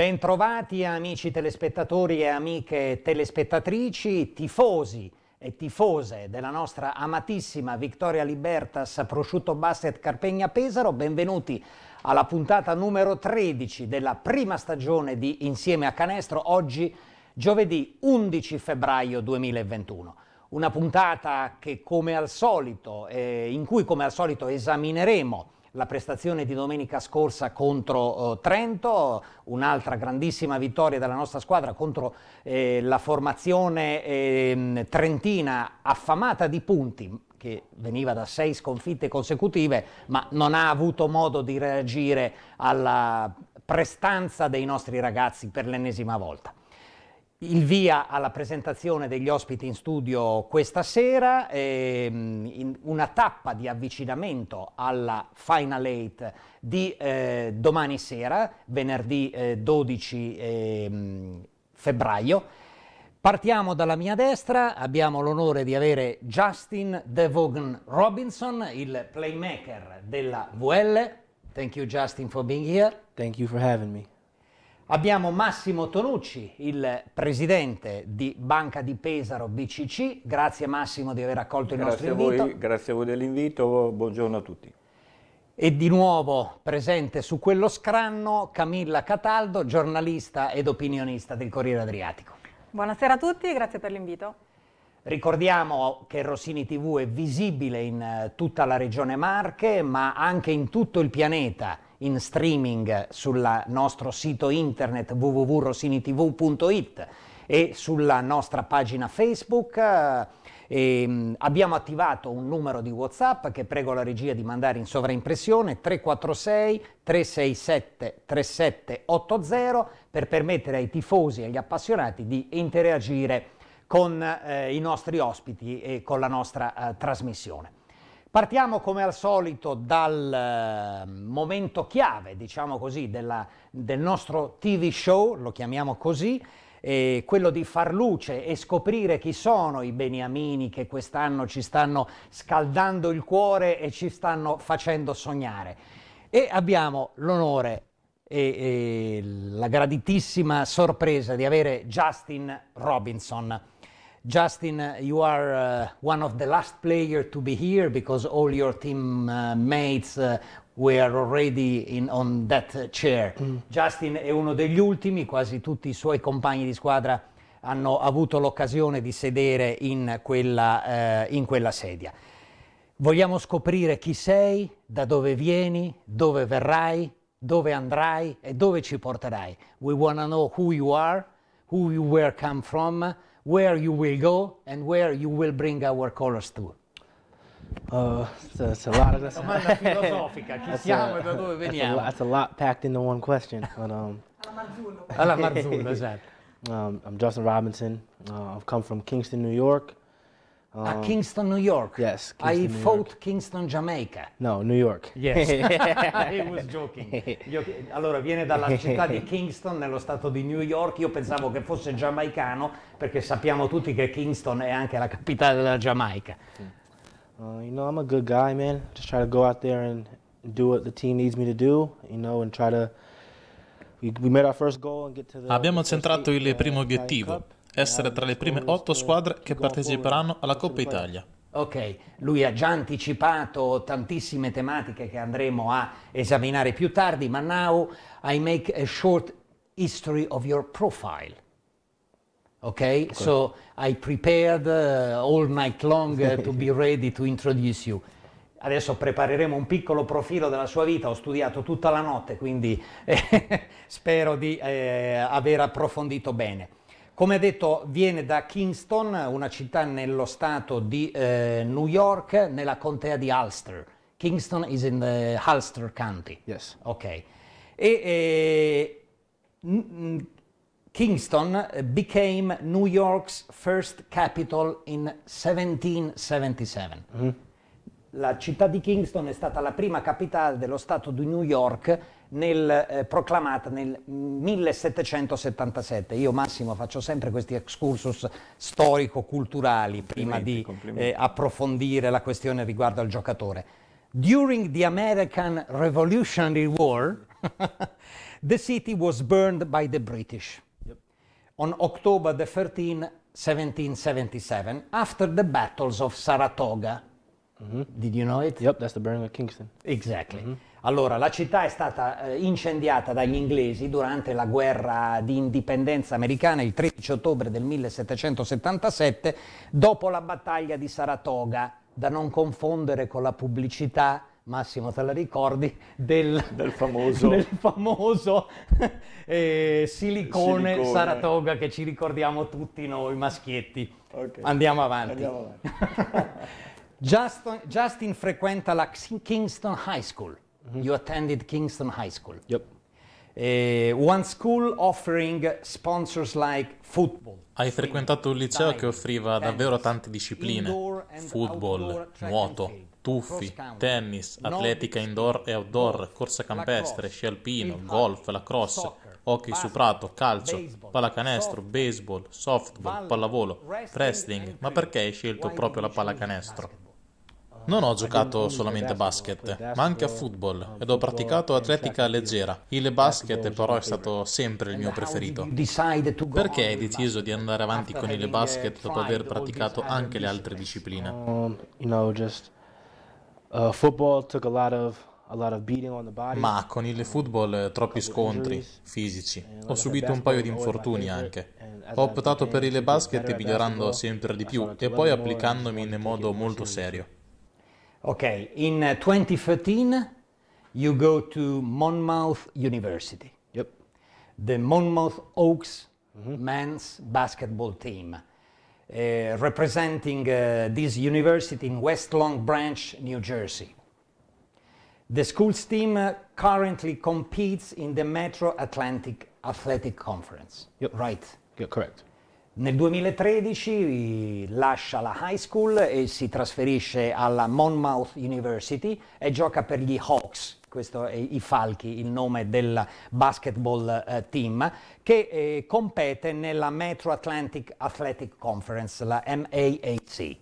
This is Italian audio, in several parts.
Bentrovati amici telespettatori e amiche telespettatrici, tifosi e tifose della nostra amatissima Victoria Libertas Prosciutto Basset Carpegna Pesaro, benvenuti alla puntata numero 13 della prima stagione di Insieme a Canestro, oggi giovedì 11 febbraio 2021. Una puntata che come al solito, eh, in cui come al solito esamineremo la prestazione di domenica scorsa contro eh, Trento, un'altra grandissima vittoria della nostra squadra contro eh, la formazione eh, trentina affamata di punti che veniva da sei sconfitte consecutive, ma non ha avuto modo di reagire alla prestanza dei nostri ragazzi per l'ennesima volta il via alla presentazione degli ospiti in studio questa sera, ehm, una tappa di avvicinamento alla Final Eight di eh, domani sera, venerdì eh, 12 ehm, febbraio. Partiamo dalla mia destra, abbiamo l'onore di avere Justin DeVogan Robinson, il playmaker della VL. Thank you Justin for being here. Thank you for having me. Abbiamo Massimo Tonucci, il presidente di Banca di Pesaro BCC. Grazie Massimo di aver accolto grazie il nostro invito. Voi, grazie a voi dell'invito, buongiorno a tutti. E di nuovo presente su quello scranno Camilla Cataldo, giornalista ed opinionista del Corriere Adriatico. Buonasera a tutti, grazie per l'invito. Ricordiamo che Rossini TV è visibile in eh, tutta la regione Marche, ma anche in tutto il pianeta in streaming sul nostro sito internet www.rossinitv.it e sulla nostra pagina Facebook. E ehm, abbiamo attivato un numero di WhatsApp che prego la regia di mandare in sovraimpressione 346 367 3780 per permettere ai tifosi e agli appassionati di interagire con eh, i nostri ospiti e con la nostra eh, trasmissione. Partiamo come al solito dal eh, momento chiave, diciamo così, della, del nostro TV show, lo chiamiamo così, eh, quello di far luce e scoprire chi sono i beniamini che quest'anno ci stanno scaldando il cuore e ci stanno facendo sognare. E abbiamo l'onore e, e la graditissima sorpresa di avere Justin Robinson Justin, you are uh, one of the last players to be here because all your teammates uh, uh, were already in, on that uh, chair. Mm. Justin è uno degli ultimi, quasi tutti i suoi compagni di squadra hanno avuto l'occasione di sedere in quella, uh, in quella sedia. Vogliamo scoprire chi sei, da dove vieni, dove verrai, dove andrai e dove ci porterai. We want to know who you are, who you were come from, where you will go and where you will bring our colors to. Uh, a lot of that's, That's a, lot packed into one question. But, um, Um, I'm Justin Robinson. Uh, I've come from Kingston, New York. Um, uh, Kingston, New York. Yes. Kingston, I New fought York. Kingston, Jamaica. No, New York. Yes. I was joking. Io, allora, viene dalla città di Kingston, nello stato di New York. Io pensavo che fosse giamaicano, perché sappiamo tutti che Kingston è anche la capitale della Giamaica. Mm. Uh, you know, I'm a good guy, man. Just try to go out there and do what the team needs me to do, you know, and try to. We, we made our first goal and get to the. Abbiamo centrato il primo uh, obiettivo essere tra le prime otto squadre che parteciperanno alla Coppa Italia. Ok, lui ha già anticipato tantissime tematiche che andremo a esaminare più tardi, ma now I make a short history of your profile. Okay, okay. so I prepared uh, all night long uh, to be ready to introduce you. Adesso prepareremo un piccolo profilo della sua vita, ho studiato tutta la notte, quindi eh, spero di eh, aver approfondito bene. Come ha detto viene da Kingston, una città nello stato di eh, New York, nella contea di Ulster. Kingston is in the Ulster County. Yes. Ok. E, eh, Kingston became New York's first capital in 1777. Mm. Mm-hmm. La città di Kingston è stata la prima capitale dello stato di New York nel, eh, proclamata nel 1777. Io Massimo faccio sempre questi excursus storico-culturali prima di eh, approfondire la questione riguardo al giocatore. During the American Revolutionary War, the city was burned by the British. On October 13, 1777, after the battles of Saratoga. Mm -hmm. Did you know it? Yep, that's the burning of Kingston. Exactly. Mm -hmm. Allora, la città è stata eh, incendiata dagli inglesi durante la guerra di indipendenza americana il 13 ottobre del 1777 dopo la battaglia di Saratoga, da non confondere con la pubblicità Massimo, te la ricordi? Del, del famoso, del famoso eh, silicone, silicone, Saratoga che ci ricordiamo tutti noi maschietti. Okay. Andiamo avanti. Andiamo avanti. Justin, Justin frequenta la Kingston High School. Mm-hmm. You attended Kingston High School. Yep. Uh, one school offering sponsors like football. Hai frequentato un liceo che offriva davvero tante discipline, football, nuoto, tuffi, tennis, atletica indoor e outdoor, corsa campestre, sci alpino, golf, lacrosse, hockey su prato, calcio, pallacanestro, baseball, softball, pallavolo, wrestling. Ma perché hai scelto proprio la pallacanestro? Non ho giocato solamente a basket, ma anche a football ed ho praticato atletica leggera. Il basket però è stato sempre il mio preferito. Perché hai deciso di andare avanti con il basket dopo aver praticato anche le altre discipline? Um, uh, ma con il football eh, troppi scontri fisici. Ho subito un paio di infortuni anche. Ho optato per il basket migliorando sempre di più e poi applicandomi in modo molto serio. Okay, in uh, 2013, you go to Monmouth University. Yep. The Monmouth Oaks mm -hmm. men's basketball team, uh, representing uh, this university in West Long Branch, New Jersey. The school's team uh, currently competes in the Metro Atlantic Athletic Conference. Yep. Right. Yeah, correct. Nel 2013 lascia la high school e si trasferisce alla Monmouth University e gioca per gli Hawks, questo è i Falchi, il nome del basketball eh, team, che eh, compete nella Metro Atlantic Athletic Conference, la MAAC.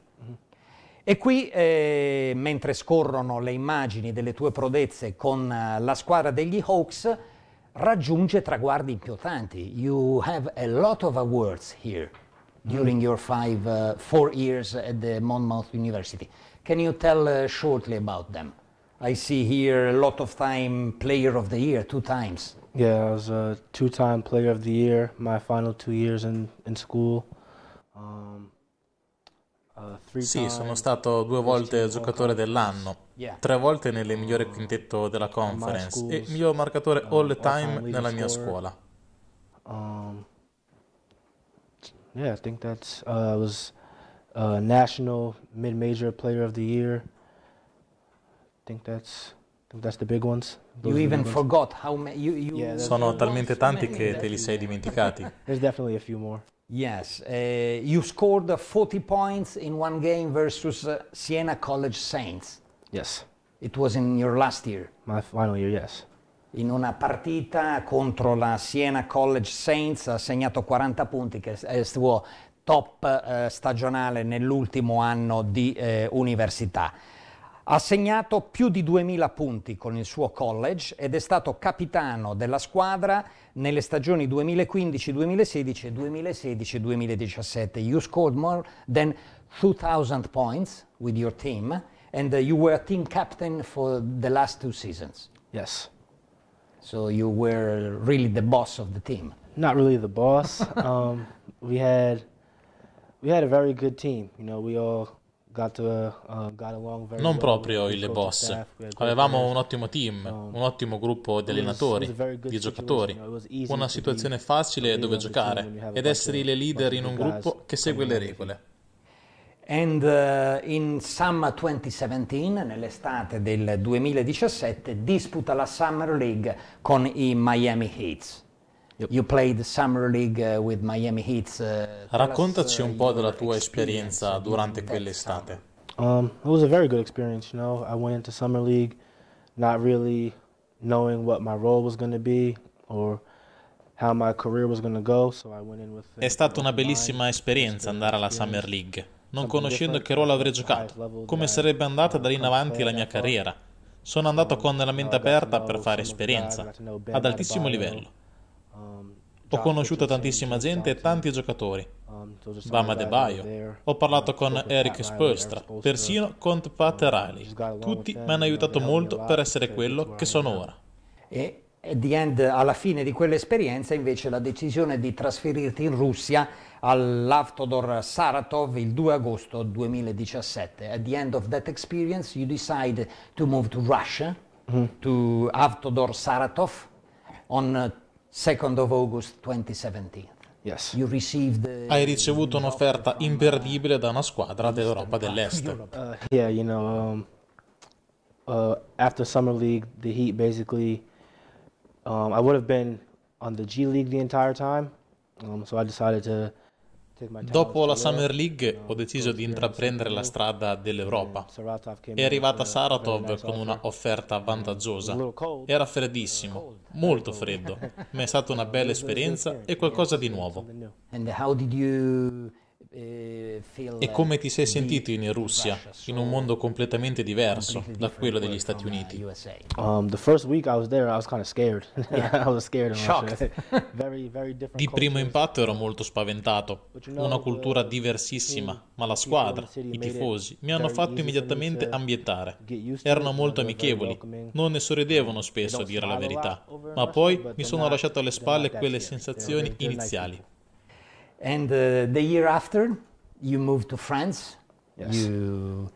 E qui, eh, mentre scorrono le immagini delle tue prodezze con eh, la squadra degli Hawks, raggiunge traguardi importanti. You have a lot of awards here during mm. your five, uh, four years at the Monmouth University. Can you tell uh, shortly about them? I see here a lot of time player of the year, two times. Yeah, I was a two-time player of the year my final two years in, in school. Um, uh, sì, sono stato due volte giocatore dell'anno tre volte nelle migliore quintetto della conference e miglior marcatore all time nella mia scuola. Um, yeah, I think that's uh, was uh, national mid-major player of the year. I think that's sono talmente tanti che te li sei dimenticati. There's definitely a few more. Yes, uh, you scored 40 points in one game versus uh, Siena College Saints. Yes. It was in your last year. My final year, yes. In una partita contro la Siena College Saints ha segnato 40 punti, che è il suo top eh, stagionale nell'ultimo anno di eh, università. Ha segnato più di 2000 punti con il suo college ed è stato capitano della squadra nelle stagioni 2015-2016 e 2016-2017. You scored more than 2000 points with your team and uh, you were team captain for the last two seasons. Yes. So you were really the boss of the team. Not really the boss. um, we had we had a very good team. You know, we all got, uh, uh, got along very non well proprio il boss. Avevamo players. un ottimo team, um, un ottimo gruppo di allenatori, di giocatori, you know, una situazione facile dove giocare ed essere le leader in un gruppo che segue le regole. And uh, in summer 2017, nell'estate del 2017, disputa la Summer League con i Miami Heats. Yep. You played Summer League uh, with Miami Heats. Uh, Raccontaci un po' della tua uh, esperienza durante quell'estate. Um, it was a very good experience, you know. I went into Summer League not really knowing what my role was going to be or how my career was going to go, so I went in with È stata una bellissima esperienza andare alla Summer League non conoscendo che ruolo avrei giocato, come sarebbe andata da lì in avanti la mia carriera. Sono andato con la mente aperta per fare esperienza, ad altissimo livello. Ho conosciuto tantissima gente e tanti giocatori. Bama De Baio, ho parlato con Eric Spoelstra, persino con Pat Riley. Tutti mi hanno aiutato molto per essere quello che sono ora. E end, alla fine di quell'esperienza invece la decisione di trasferirti in Russia all'Avtodor Saratov il 2 agosto 2017. At the end of that experience you decide to move to Russia, mm-hmm. to Avtodor Saratov on 2nd uh, of August 2017. Yes. Hai ricevuto un'offerta imperdibile da una squadra dell'Europa dell'Est. Uh, yeah, you know, um, uh, after Summer League, the Heat basically Um, I would have been on the G League the entire time, um, so I decided to Dopo la Summer League ho um, deciso di intraprendere la strada dell'Europa. È arrivata Saratov con una offerta um, vantaggiosa. Era uh, freddissimo, molto freddo, ma è stata una bella esperienza e qualcosa di nuovo. E come ti sei sentito in Russia, in un mondo completamente diverso da quello degli Stati uh, Uniti? Um, Di primo impatto ero molto spaventato. Una uh, cultura diversissima, ma la squadra, i tifosi, mi hanno fatto immediatamente ambientare. Erano molto uh, amichevoli, non ne sorridevano spesso a dire la verità, ma poi mi sono lasciato alle spalle quelle sensazioni iniziali. And uh, the year after, you moved to France. Yes. You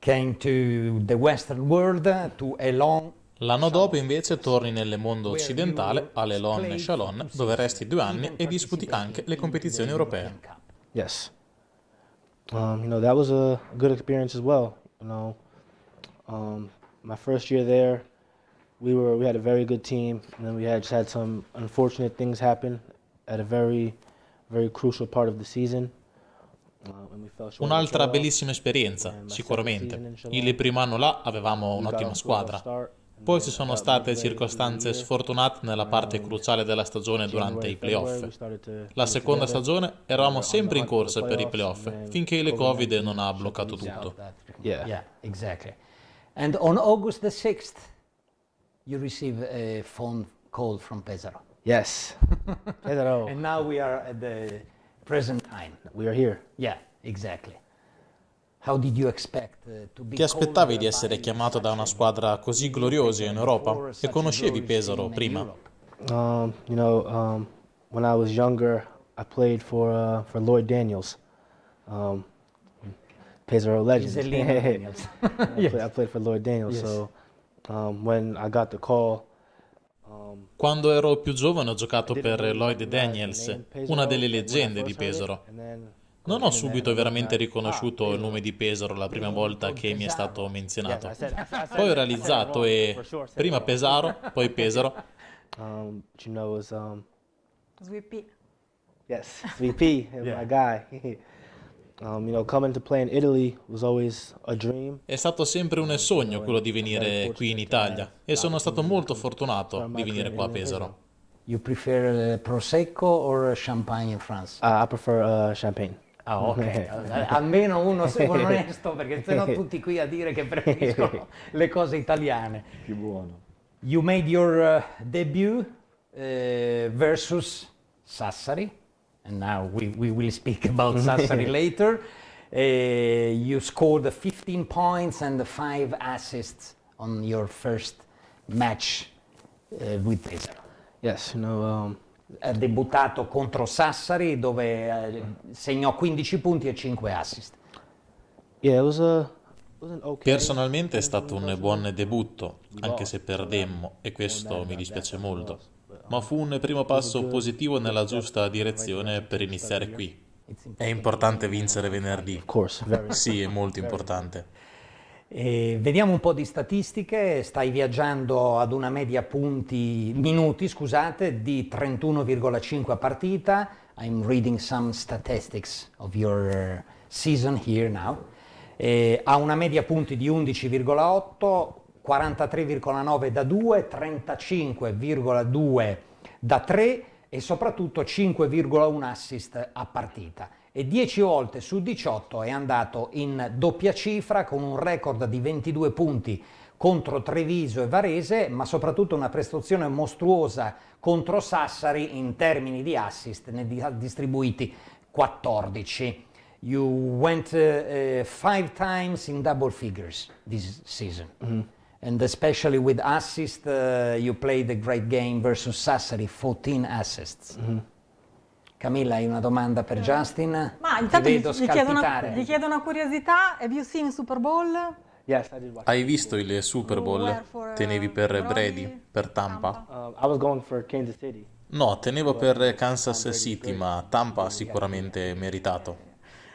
came to the Western world, uh, to Elon. L'anno dopo invece torni nel mondo occidentale, all'Elon Chalon, dove resti due anni e disputi anche le competizioni europee. Yes. Um, you know, that was a good experience as well. You know, um, my first year there, we were we had a very good team, and then we had just had some unfortunate things happen at a very Uh, Un'altra bellissima esperienza, sicuramente. Il primo anno là avevamo un'ottima squadra. Poi ci sono state circostanze sfortunate nella um, parte cruciale della stagione durante i playoff. La seconda stagione eravamo sempre in corsa per i playoff finché il Covid non ha bloccato tutto. Yeah, exactly. And on August the 6th you receive a phone call from Pesaro. Yes. Pedro. And now we are at the present time. We are here. Yeah, exactly. How did uh, Ti aspettavi di uh, essere chiamato da una squadra così gloriosa in Europa? E conoscevi Pesaro prima? Um, you know, um, when I was younger, I played for, uh, for Lloyd Daniels, um, Pesaro legend. He's Daniels. yes. I, played, I, played, for Lloyd Daniels, yes. so um, when I got the call, Quando ero più giovane ho giocato per Lloyd Daniels, una delle leggende di Pesaro. Non ho subito veramente riconosciuto ah, il nome di Pesaro la prima volta che mi è stato menzionato. Poi ho realizzato e prima Pesaro, poi Pesaro. Um, um, yes, VP, my guy. Um, a in È stato sempre un sogno quello di venire qui in Italia e sono stato molto fortunato di venire qua a Pesaro. You prefer uh, prosecco o uh, champagne in France? Uh, I prefer uh, champagne. Ah, ok. Eh, almeno uno sembra onesto, perché sennò tutti qui a dire che preferiscono le cose italiane. Più buono. You made your uh, debut uh, versus Sassari and now we, we will speak about Sassari later. Uh, you scored 15 points and 5 assists on your first match uh, with Pesaro. Yes, you know, um... Ha debuttato contro Sassari dove uh, segnò 15 punti e 5 assist. Yeah, Personalmente è stato un buon debutto, anche se perdemmo e questo mi dispiace molto ma fu un primo passo positivo nella giusta direzione per iniziare qui. È importante vincere venerdì. Sì, è molto importante. E vediamo un po' di statistiche, stai viaggiando ad una media punti, minuti scusate, di 31,5 a partita. I'm reading some statistics of your season here now. E ha una media punti di 11,8, 43,9 da 2, 35,2 da 3 e soprattutto 5,1 assist a partita e 10 volte su 18 è andato in doppia cifra con un record di 22 punti contro Treviso e Varese, ma soprattutto una prestazione mostruosa contro Sassari in termini di assist, ne ha distribuiti 14. You went uh, uh, times in double figures this season. Mm -hmm and especially with assist, uh, you played a great game versus Sassari, 14 assists. Mm -hmm. Camilla, hai una domanda per Justin? Ma intanto Ti vedo gli, chiedo una, gli chiedo una curiosità, have you seen Super Bowl? Hai visto il Super Bowl? Uh, Tenevi per Brady, per Tampa? Uh, no, tenevo per Kansas City, ma Tampa sicuramente meritato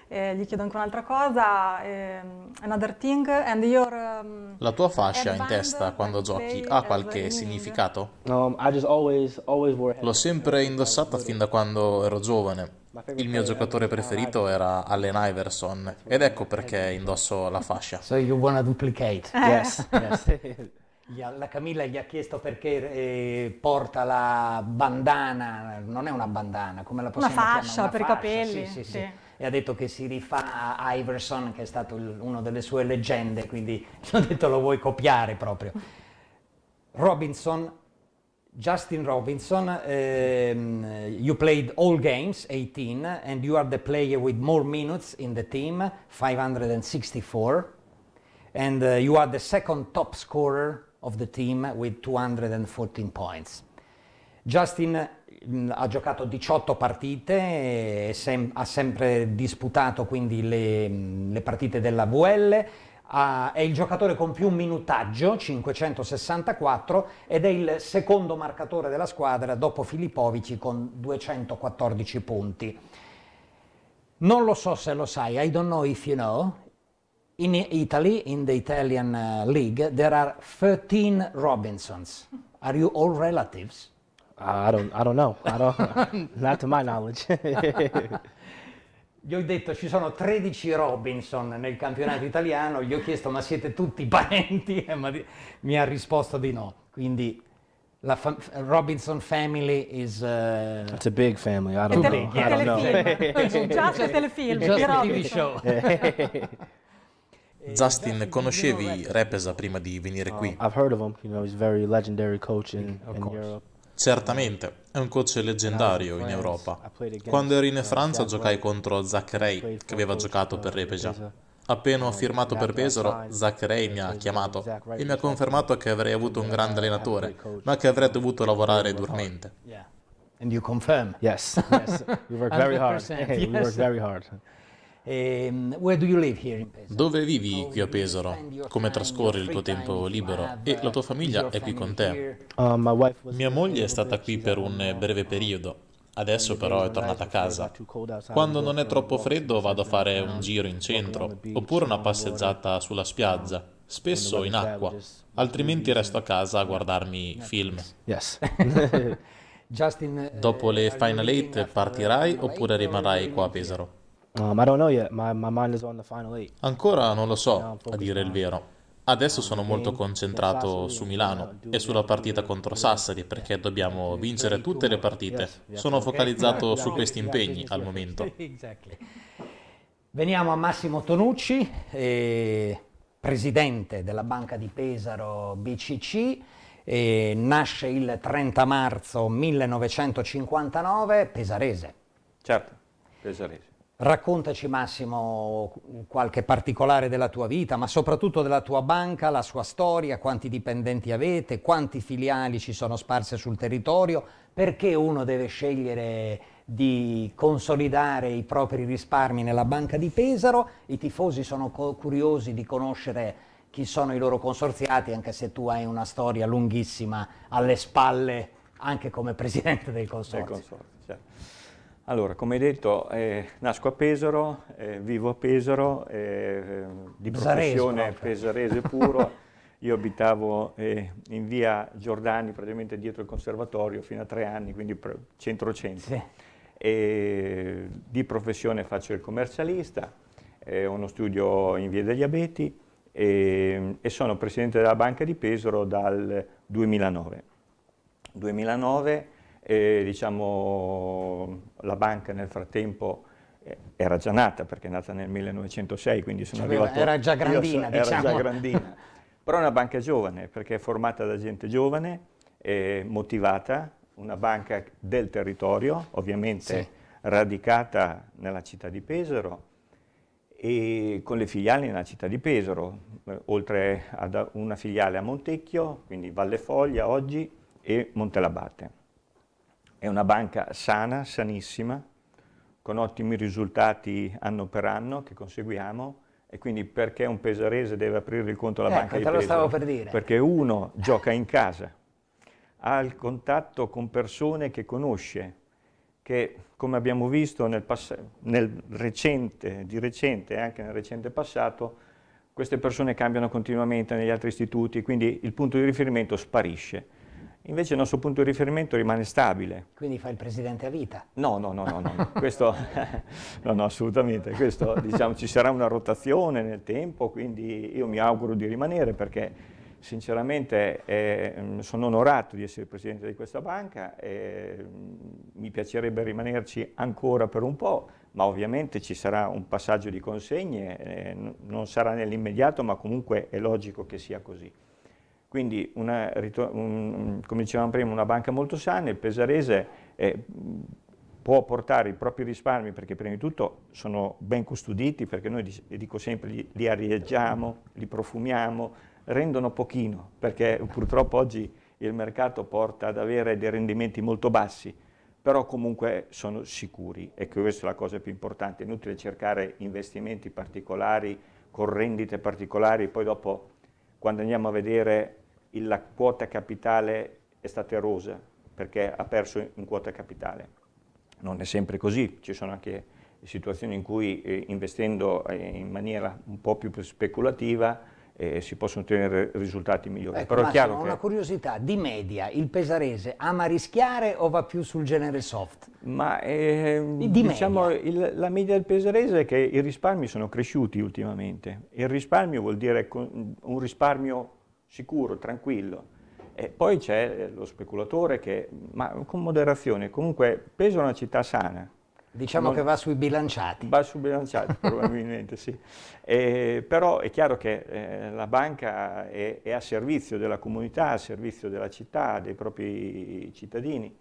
eh, gli chiedo anche un'altra cosa, eh, another thing and your... Um, La tua fascia in testa quando giochi ha qualche significato? Um, I just always, always L'ho sempre indossata fin da quando ero giovane. Il mio giocatore uh, preferito era Allen Iverson ed ecco perché indosso la fascia. So you wanna duplicate? Yes, yes. La Camilla gli ha chiesto perché eh, porta la bandana, non è una bandana, come la possiamo una fascia chiamare? Una per fascia per i capelli. Sì, sì, sì e ha detto che si rifà a Iverson, che è stato una delle sue leggende, quindi gli ho detto lo vuoi copiare proprio. Robinson, Justin Robinson, ehm, you played all games, 18, and you are the player with more minutes in the team, 564, and uh, you are the second top scorer of the team with 214 points. Justin ha giocato 18 partite, sem ha sempre disputato quindi le, le partite della VL, ha, è il giocatore con più minutaggio, 564, ed è il secondo marcatore della squadra dopo Filippovici con 214 punti. Non lo so se lo sai, I don't know if you know, in Italy, in the Italian uh, League, there are 13 Robinsons. Are you all relatives? I don't, I don't know. I don't, not to my knowledge. Gli ho detto ci sono 13 Robinson nel campionato italiano, gli ho chiesto ma siete tutti parenti? E mi ha risposto di no. Quindi la fam- Robinson family is... Uh, It's a big family, I don't know. Big, yeah. I don't know. Just a telefilm Just di Robinson. TV Justin, conoscevi Repesa prima di venire qui? Oh, I've heard of him, you know, he's a very legendary coach in, in Europe. Certamente, è un coach leggendario in Europa. Quando ero in Francia giocai contro Zach Zaccherei, che aveva giocato per Repeja. Appena ho firmato per Pesaro, Zach Zaccherei mi ha chiamato e mi ha confermato che avrei avuto un grande allenatore, ma che avrei dovuto lavorare duramente. E you confermi? Sì, yes. We work very Ehm, Dove vivi qui a Pesaro? Come trascorri il tuo tempo libero? E uh, la tua famiglia è qui con te? Uh, Mia moglie è stata qui per un breve periodo. Adesso però è tornata a casa. Quando non è troppo freddo vado a fare un giro in centro, oppure una passeggiata sulla spiaggia, spesso in acqua, altrimenti resto a casa a guardarmi film. Dopo eh, le Final Eight partirai oppure rimarrai qua a Pesaro? Um, ah, I don't know yet. My, my mind is on the final eight. Ancora non lo so, a dire il vero. Adesso sono molto concentrato su Milano uh, e sulla partita contro Sassari perché dobbiamo vincere tutte le partite. Sono focalizzato su questi impegni al momento. Veniamo a Massimo Tonucci, eh, presidente della Banca di Pesaro BCC. Eh, nasce il 30 marzo 1959, pesarese. Certo, pesarese. Raccontaci Massimo qualche particolare della tua vita, ma soprattutto della tua banca, la sua storia, quanti dipendenti avete, quanti filiali ci sono sparse sul territorio, perché uno deve scegliere di consolidare i propri risparmi nella banca di Pesaro, i tifosi sono curiosi di conoscere chi sono i loro consorziati, anche se tu hai una storia lunghissima alle spalle anche come presidente del consorzio. Del consorzio certo. Allora, come detto, eh, nasco a Pesaro, eh, vivo a Pesaro, eh, eh di professione pesarese puro. Io abitavo eh, in via Giordani, praticamente dietro il conservatorio, fino a tre anni, quindi centro-centro. Sì. di professione faccio il commercialista, ho eh, uno studio in via degli Abeti e, e sono presidente della Banca di Pesaro dal 2009. 2009 e, diciamo, la banca nel frattempo eh, era già nata perché è nata nel 1906, quindi sono C'aveva, cioè, arrivato... Era già grandina, so, diciamo. già grandina, però è una banca giovane perché è formata da gente giovane, motivata, una banca del territorio, ovviamente sì. radicata nella città di Pesaro e con le filiali nella città di Pesaro, eh, oltre ad una filiale a Montecchio, quindi Valle Foglia oggi, e Montelabate. È una banca sana, sanissima, con ottimi risultati anno per anno che conseguiamo e quindi perché un pesarese deve aprire il conto alla eh, banca di Pesaro? lo stavo per dire. Perché uno gioca in casa, ha il contatto con persone che conosce, che come abbiamo visto nel, nel recente, di recente, eh, anche nel recente passato, queste persone cambiano continuamente negli altri istituti, quindi il punto di riferimento sparisce. Invece il nostro punto di riferimento rimane stabile. Quindi fa il presidente a vita? No, no, no, no, no. questo, no, no assolutamente. Questo, diciamo, ci sarà una rotazione nel tempo, quindi io mi auguro di rimanere perché sinceramente eh, sono onorato di essere presidente di questa banca, eh, mi piacerebbe rimanerci ancora per un po', ma ovviamente ci sarà un passaggio di consegne, eh, non sarà nell'immediato, ma comunque è logico che sia così. Quindi, una, un, come dicevamo prima, una banca molto sana, il pesarese eh, può portare i propri risparmi perché prima di tutto sono ben custoditi, perché noi, dico sempre, li, li arieggiamo, li profumiamo, rendono pochino, perché purtroppo oggi il mercato porta ad avere dei rendimenti molto bassi, però comunque sono sicuri e questa è la cosa più importante, è inutile cercare investimenti particolari con rendite particolari, poi dopo quando andiamo a vedere la quota capitale è stata erosa perché ha perso in quota capitale. Non è sempre così, ci sono anche situazioni in cui eh, investendo eh, in maniera un po' più speculativa eh, si possono ottenere risultati migliori. Ecco, Però è chiaro che... una curiosità, di media il pesarese ama rischiare o va più sul genere soft? Ma ehm, diciamo, il, la media del pesarese è che i risparmi sono cresciuti ultimamente. Il risparmio vuol dire un risparmio sicuro, tranquillo. E poi c'è eh, lo speculatore che, ma con moderazione, comunque pesa una città sana. Diciamo non, che va sui bilanciati. Va sui bilanciati, probabilmente, sì. E, però è chiaro che eh, la banca è, è a servizio della comunità, a servizio della città, dei propri cittadini.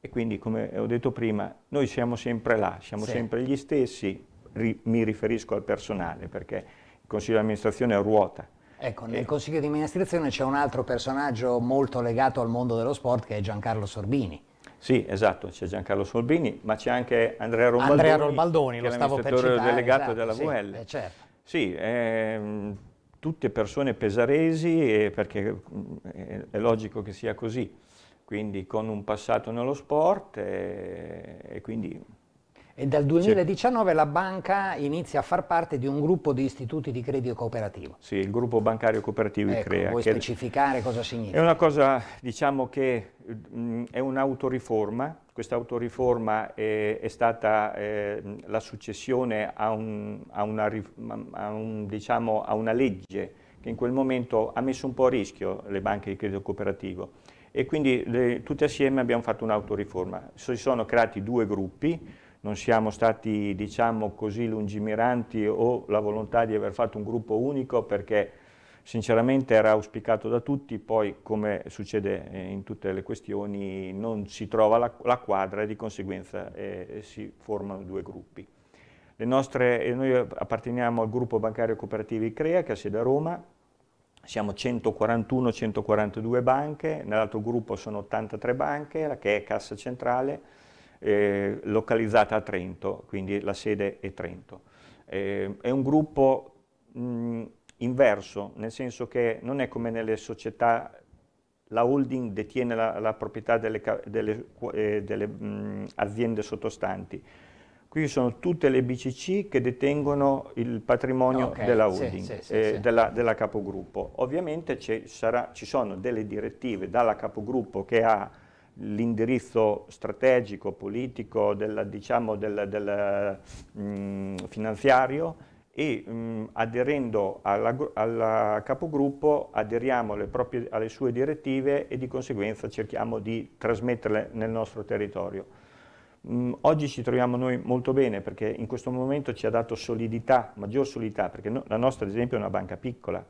E quindi, come ho detto prima, noi siamo sempre là, siamo sì. sempre gli stessi, ri, mi riferisco al personale, perché il Consiglio di amministrazione è a ruota, Ecco, nel Consiglio di amministrazione c'è un altro personaggio molto legato al mondo dello sport che è Giancarlo Sorbini. Sì, esatto, c'è Giancarlo Sorbini, ma c'è anche Andrea Rombaldoni, Andrea Rombaldoni lo stavo per citare, delegato esatto, della sì, VL. Eh, certo. Sì, ehm, tutte persone pesaresi perché mm, è logico che sia così, quindi con un passato nello sport e, eh, e quindi e dal 2019 sì. la banca inizia a far parte di un gruppo di istituti di credito cooperativo. Sì, il gruppo bancario cooperativo ecco, ICREA. Vuoi specificare cosa significa? È una cosa, diciamo che mh, è un'autoriforma, questa autoriforma è, è stata eh, la successione a, un, a, una, a, un, diciamo, a una legge che in quel momento ha messo un po' a rischio le banche di credito cooperativo e quindi le, tutte assieme abbiamo fatto un'autoriforma. Si sono creati due gruppi, non siamo stati diciamo così lungimiranti o la volontà di aver fatto un gruppo unico perché sinceramente era auspicato da tutti, poi come succede eh, in tutte le questioni non si trova la, la quadra e di conseguenza eh, eh si formano due gruppi. Nostre, eh, noi apparteniamo al gruppo bancario cooperativo ICREA che ha sede a Roma, siamo 141-142 banche, nell'altro gruppo sono 83 banche, che è Cassa Centrale, eh, localizzata a Trento, quindi la sede è Trento. Eh, è un gruppo mh, inverso, nel senso che non è come nelle società la holding detiene la, la proprietà delle, delle, eh, delle mh, aziende sottostanti. Qui sono tutte le BCC che detengono il patrimonio okay, della holding, sì, sì, eh, sì, della, della, capogruppo. Ovviamente sarà, ci sono delle direttive dalla capogruppo che ha l'indirizzo strategico, politico, della, diciamo, della, della, mh, mm, finanziario e mh, mm, aderendo al capogruppo aderiamo alle, proprie, alle sue direttive e di conseguenza cerchiamo di trasmetterle nel nostro territorio. Mm, oggi ci troviamo noi molto bene perché in questo momento ci ha dato solidità, maggior solidità, perché no, la nostra ad esempio è una banca piccola,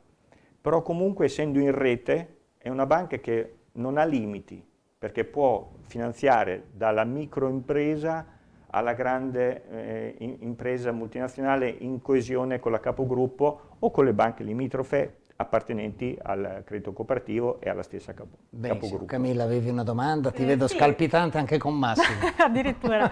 però comunque essendo in rete è una banca che non ha limiti, perché può finanziare dalla microimpresa alla grande eh, in, impresa multinazionale in coesione con la capogruppo o con le banche limitrofe appartenenti al credito cooperativo e alla stessa capo, capogruppo. Camilla, avevi una domanda? Ti eh, vedo sì. scalpitante anche con Massimo. Addirittura.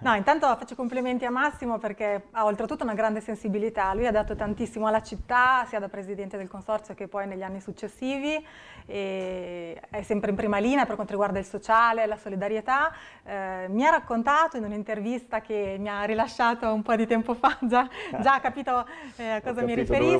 No, intanto faccio complimenti a Massimo perché ha oltretutto una grande sensibilità. Lui ha dato tantissimo alla città, sia da presidente del consorzio che poi negli anni successivi. è sempre in prima linea per quanto riguarda il sociale, la solidarietà. Eh, mi ha raccontato in un'intervista che mi ha rilasciato un po' di tempo fa, già, già ha capito eh, a cosa mi riferisco.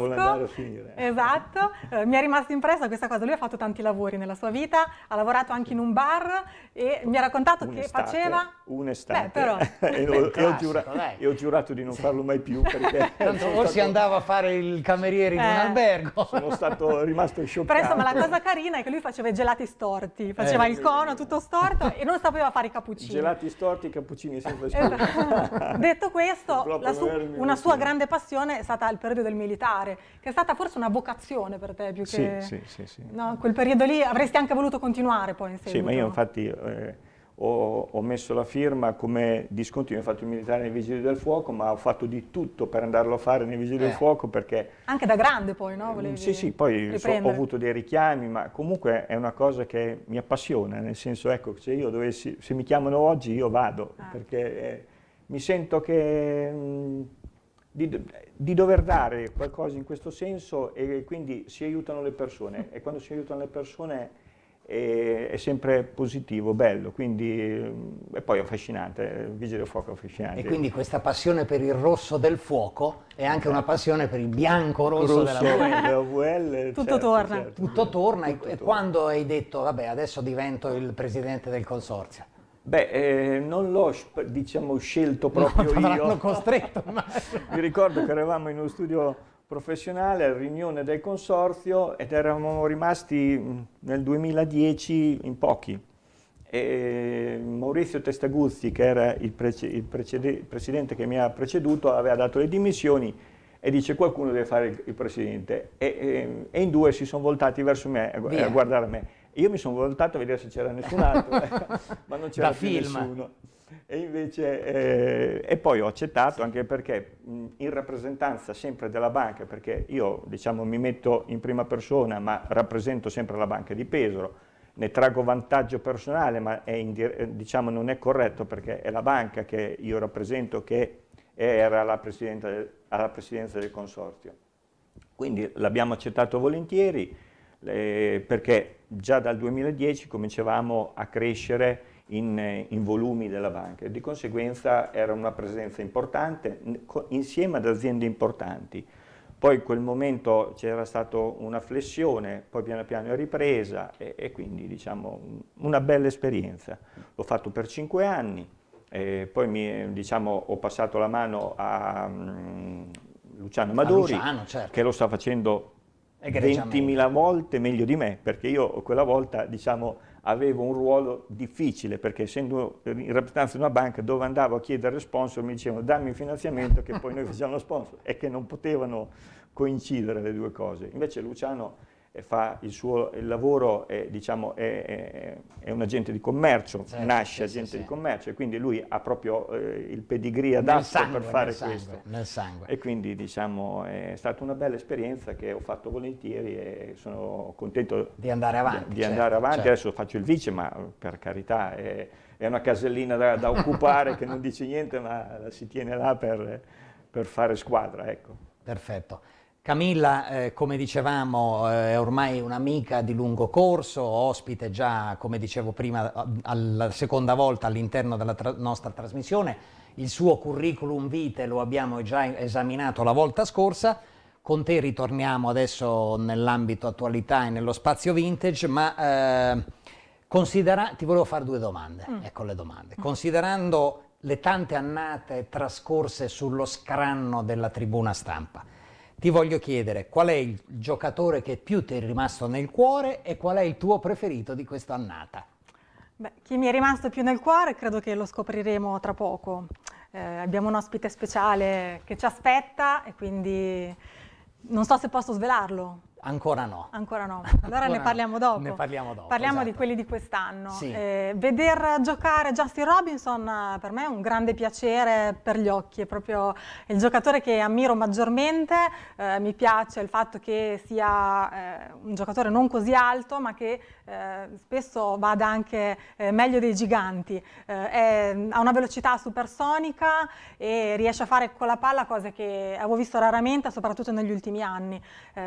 Esatto esatto, eh, mi è rimasta impressa questa cosa, lui ha fatto tanti lavori nella sua vita, ha lavorato anche in un bar e mi ha raccontato un che estate, faceva... Un'estate, Beh, però... e, ho, e, ho giura, e, ho, giurato di non sì. farlo mai più perché... Tanto o stato... si andava a fare il cameriere eh. in un eh. albergo. Sono stato rimasto scioccato. Però insomma la cosa carina è che lui faceva i gelati storti, faceva eh, il cono tutto storto e non sapeva fare i cappuccini. Gelati storti, cappuccini sempre storti. Esatto. Detto questo, su, una sua grande passione è stata il periodo del militare, che è stata forse una vocazione passione per te più che... Sì, sì, sì. sì. No, quel periodo lì avresti anche voluto continuare poi in seguito. Sì, ma io infatti eh, ho, ho, messo la firma come discontinuo, ho fatto il militare nei Vigili del Fuoco, ma ho fatto di tutto per andarlo a fare nei Vigili eh. del Fuoco perché... Anche da grande poi, no? Volevi sì, sì, poi so, ho avuto dei richiami, ma comunque è una cosa che mi appassiona, nel senso, ecco, se, io dovessi, se mi chiamano oggi io vado, ah. perché eh, mi sento che... Mh, mm, di, di dover dare qualcosa in questo senso e quindi si aiutano le persone e quando si aiutano le persone è, eh, è sempre positivo, bello, quindi mm, e poi affascinante, il vigile del fuoco è affascinante. E quindi questa passione per il rosso del fuoco è anche una passione per il bianco rosso, rosso della VL. Eh, certo, tutto, certo, certo. tutto torna. tutto torna e, quando hai detto vabbè adesso divento il presidente del consorzio? Beh, eh, non l'ho diciamo, scelto proprio no, io. costretto. Ma... Mi ricordo che eravamo in uno studio professionale, a riunione del consorzio, ed eravamo rimasti mm, nel 2010 in pochi. E Maurizio Testaguzzi, che era il, prece il, il, presidente che mi ha preceduto, aveva dato le dimissioni e dice qualcuno deve fare il, il presidente. E, e, ehm, e, in due si sono voltati verso me Via. a guardare me. Io mi sono voltato a vedere se c'era nessun altro, eh, ma non c'era nessuno. E, invece, eh, e poi ho accettato anche perché mh, in rappresentanza sempre della banca, perché io diciamo, mi metto in prima persona ma rappresento sempre la banca di Pesaro, ne trago vantaggio personale ma è eh, diciamo, non è corretto perché è la banca che io rappresento che era alla alla presidenza del consorzio. Quindi l'abbiamo accettato volentieri eh, perché già dal 2010 cominciavamo a crescere in, eh, in, volumi della banca e di conseguenza era una presenza importante insieme ad aziende importanti. Poi in quel momento c'era stata una flessione, poi piano piano è ripresa e, e, quindi diciamo una bella esperienza. L'ho fatto per cinque anni, eh, poi mi, diciamo, ho passato la mano a um, Luciano Maduri Luciano, certo. che lo sta facendo 20.000 volte meglio di me, perché io quella volta diciamo, avevo un ruolo difficile, perché essendo in rappresentanza di una banca dove andavo a chiedere sponsor mi dicevano dammi il finanziamento che poi noi facciamo lo sponsor e che non potevano coincidere le due cose. Invece Luciano fa il suo il lavoro, è, diciamo, è, è, è, un agente di commercio, certo, nasce sì, agente sì, di sì. commercio e quindi lui ha proprio eh, il pedigree adatto sangue, per fare nel questo. Sangue, e quindi diciamo, è stata una bella esperienza che ho fatto volentieri e sono contento di andare avanti. Di, di certo, andare avanti. Certo. Adesso faccio il vice, ma per carità è, una casellina da, da occupare che non dice niente ma la si tiene là per, per fare squadra. Ecco. Perfetto. Camilla, eh, come dicevamo, eh, è ormai un'amica di lungo corso, ospite già, come dicevo prima, alla seconda volta all'interno della tra nostra trasmissione. Il suo curriculum vitae lo abbiamo già esaminato la volta scorsa. Con te ritorniamo adesso nell'ambito attualità e nello spazio vintage, ma eh, considera ti volevo fare due domande. Mm. Ecco le domande. Mm. Considerando le tante annate trascorse sullo scranno della tribuna stampa, ti voglio chiedere qual è il giocatore che più ti è rimasto nel cuore e qual è il tuo preferito di quest'annata? Beh, chi mi è rimasto più nel cuore credo che lo scopriremo tra poco. Eh, abbiamo un ospite speciale che ci aspetta e quindi non so se posso svelarlo. Ancora no. Ancora no. Allora Ancora ne parliamo dopo. Ne parliamo dopo. Parliamo esatto. di quelli di quest'anno. Sì. Eh, veder giocare Justin Robinson eh, per me è un grande piacere per gli occhi, è proprio il giocatore che ammiro maggiormente. Eh, mi piace il fatto che sia eh, un giocatore non così alto, ma che eh, spesso vada anche eh, meglio dei giganti. È, ha una velocità supersonica e riesce a fare con la palla cose che avevo visto raramente, soprattutto negli ultimi anni.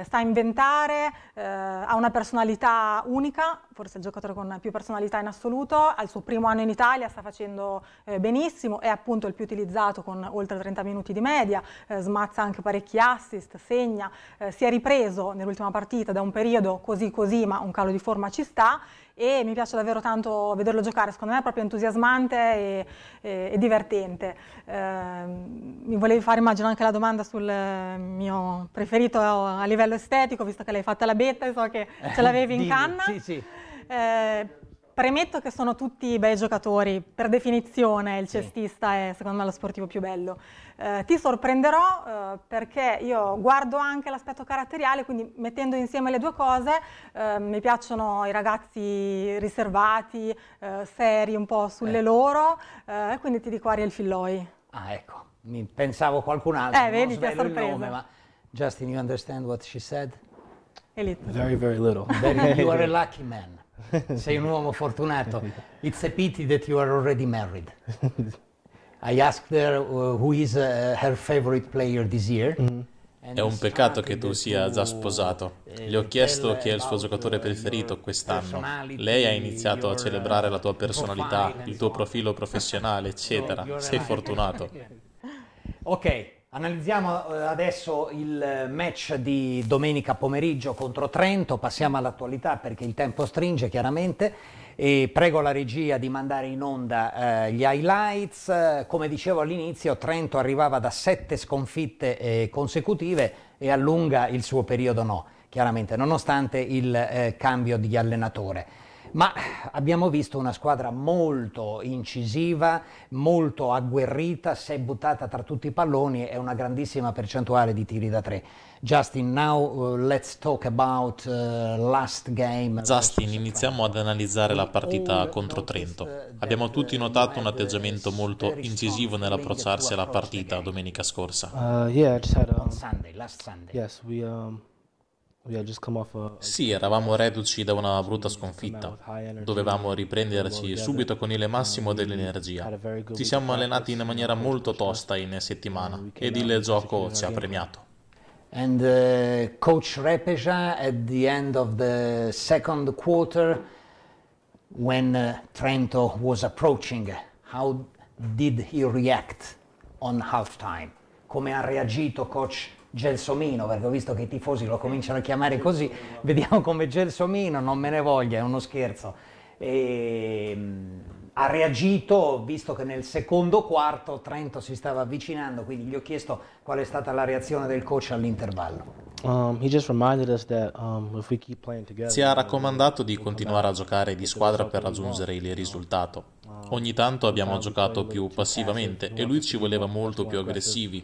sta inventando complementare, eh, ha una personalità unica, forse il giocatore con più personalità in assoluto, al suo primo anno in Italia sta facendo eh, benissimo, è appunto il più utilizzato con oltre 30 minuti di media, eh, smazza anche parecchi assist, segna, eh, si è ripreso nell'ultima partita da un periodo così così ma un calo di forma ci sta e mi piace davvero tanto vederlo giocare, secondo me è proprio entusiasmante e, e, e divertente. Eh, mi volevi fare immagino anche la domanda sul eh, mio preferito a livello estetico, visto che l'hai fatta la betta, e so che ce l'avevi in canna. sì, sì. Eh, premetto che sono tutti bei giocatori, per definizione il cestista sì. è secondo me lo sportivo più bello. Eh, ti sorprenderò eh, perché io guardo anche l'aspetto caratteriale, quindi mettendo insieme le due cose eh, mi piacciono i ragazzi riservati, eh, seri un po' sulle eh. loro, eh, quindi ti dico Ariel Filloi. Ah ecco, mi pensavo qualcun altro, eh, vedi, non svelo il nome, ma Justin, you understand what she said? Elite. Very, very little. Very, you are a lucky man. Sei un uomo fortunato. It's a pity that you are already married. I asked her uh, who is uh, her favorite player this year. Mm. È un peccato che tu sia già sposato. Eh, Le ho chiesto chi è il suo giocatore preferito quest'anno. Lei ha iniziato a celebrare la tua uh, personalità, il tuo profilo professionale, eccetera. Sei fortunato. Ok, analizziamo uh, adesso il match di domenica pomeriggio contro Trento. Passiamo all'attualità perché il tempo stringe chiaramente e prego la regia di mandare in onda eh, gli highlights. Come dicevo all'inizio, Trento arrivava da sette sconfitte eh, consecutive e allunga il suo periodo no, chiaramente, nonostante il eh, cambio di allenatore ma abbiamo visto una squadra molto incisiva, molto agguerrita, si è buttata tra tutti i palloni e una grandissima percentuale di tiri da tre. Justin, now uh, let's talk about uh, last game. Justin, iniziamo ad analizzare la partita contro Trento. Abbiamo tutti notato un atteggiamento molto incisivo nell'approcciarsi alla partita domenica scorsa. Uh, yeah, I just had a... Um, on Sunday, last Sunday. Yes, we um... Sì, eravamo reduci da una brutta sconfitta. Dovevamo riprenderci subito con il massimo dell'energia. Ci siamo allenati in maniera molto tosta in settimana ed il gioco ci ha premiato. And uh, coach Repeja at the end of the second quarter when uh, Trento was approaching how did he react on halftime? Come ha reagito coach Gelsomino, perché ho visto che i tifosi lo cominciano a chiamare così, vediamo come Gelsomino, non me ne voglia, è uno scherzo. E, ehm, ha reagito visto che nel secondo quarto Trento si stava avvicinando, quindi gli ho chiesto qual è stata la reazione del coach all'intervallo. Um, um, si ha raccomandato di continuare a giocare di squadra per raggiungere il risultato. Ogni tanto abbiamo giocato più passivamente e lui ci voleva molto più aggressivi,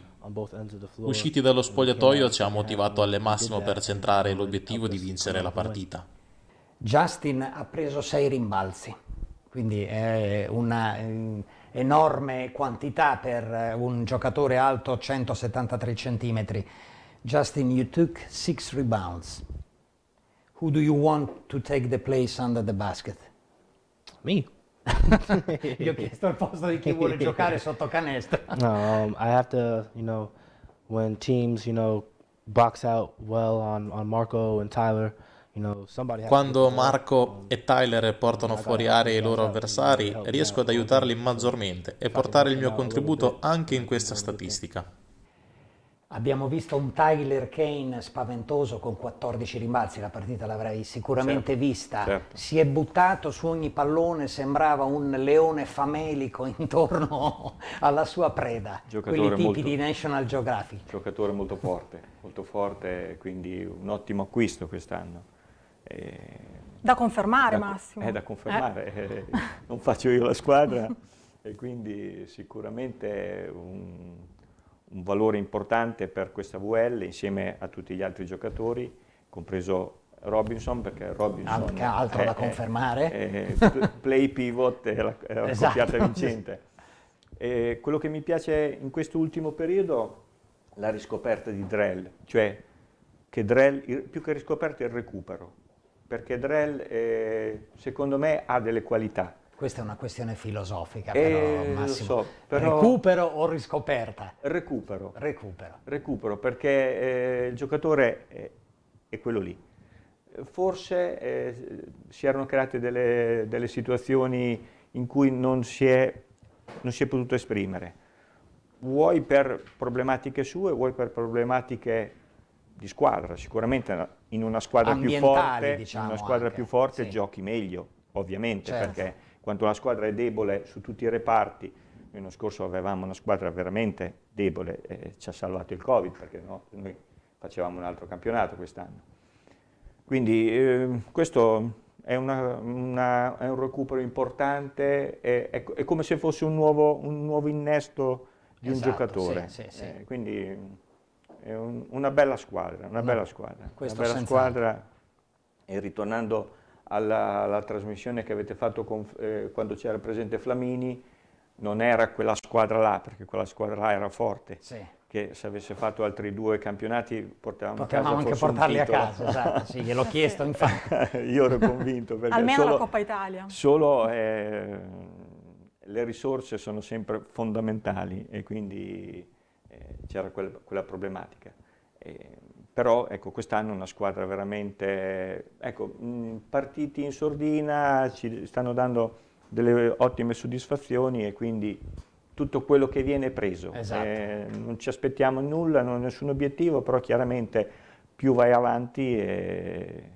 Usciti dallo spogliatoio ci ha motivato al massimo per centrare l'obiettivo di vincere la partita. Justin ha preso sei rimbalzi, quindi è un'enorme eh, quantità per eh, un giocatore alto 173 cm. Justin, you took six rebounds. Who do you want to take the place under the basket? Me. Gli ho chiesto il posto di chi vuole giocare sotto canestro. No, um, I have to, you know, when teams, you know, box out well on, on Marco and Tyler, Quando Marco e Tyler portano fuori aria i loro avversari, riesco ad aiutarli maggiormente e portare il mio contributo anche in questa statistica. Abbiamo visto un Tyler Kane spaventoso con 14 rimbalzi, la partita l'avrei sicuramente certo, vista. Certo. Si è buttato su ogni pallone, sembrava un leone famelico intorno alla sua preda. Giocatore Quelli tipi molto, di National Geographic. Giocatore molto forte, molto forte, quindi un ottimo acquisto quest'anno. E... Da confermare da, Massimo. È eh, da confermare, eh. non faccio io la squadra e quindi sicuramente un un valore importante per questa VL insieme a tutti gli altri giocatori, compreso Robinson, perché Robinson Anche altro è, da confermare. È, è play pivot è la, è la esatto. coppiata vincente. E quello che mi piace in questo ultimo periodo è la riscoperta di Drell, cioè che Drell, più che riscoperta, è il recupero, perché Drell eh, secondo me ha delle qualità questa è una questione filosofica, eh, però, eh, Massimo. So, però... Recupero o riscoperta? Recupero. Recupero. Recupero, perché eh, il giocatore è, è, quello lì. Forse eh, si erano create delle, delle, situazioni in cui non si, è, non si è potuto esprimere, vuoi per problematiche sue, vuoi per problematiche di squadra. Sicuramente in una squadra più forte, diciamo una squadra più forte sì. giochi meglio, ovviamente, certo. perché quanto la squadra è debole su tutti i reparti, l'anno scorso avevamo una squadra veramente debole, e ci ha salvato il Covid perché no, noi facevamo un altro campionato quest'anno. Quindi eh, questo è, una, una, è, un recupero importante, è, è, ecco, è come se fosse un nuovo, un nuovo innesto di esatto, un giocatore. Sì, sì, sì. Eh, quindi è un, una bella squadra, una no, mm. bella squadra. Una bella squadra. E ritornando alla, alla trasmissione che avete fatto con, eh, quando c'era presente Flamini, non era quella squadra là, perché quella squadra là era forte. Sì. Che se avesse fatto altri due campionati portavamo Potevamo anche portarli a casa, esatto, sì, gliel'ho chiesto infatti. Io ero convinto Almeno solo, la Coppa Italia. Solo eh, le risorse sono sempre fondamentali e quindi eh, c'era quel, quella problematica. E, però ecco, quest'anno è una squadra veramente, ecco, partiti in sordina, ci stanno dando delle ottime soddisfazioni e quindi tutto quello che viene preso. Esatto. Eh, non ci aspettiamo nulla, non ho nessun obiettivo, però chiaramente più vai avanti e,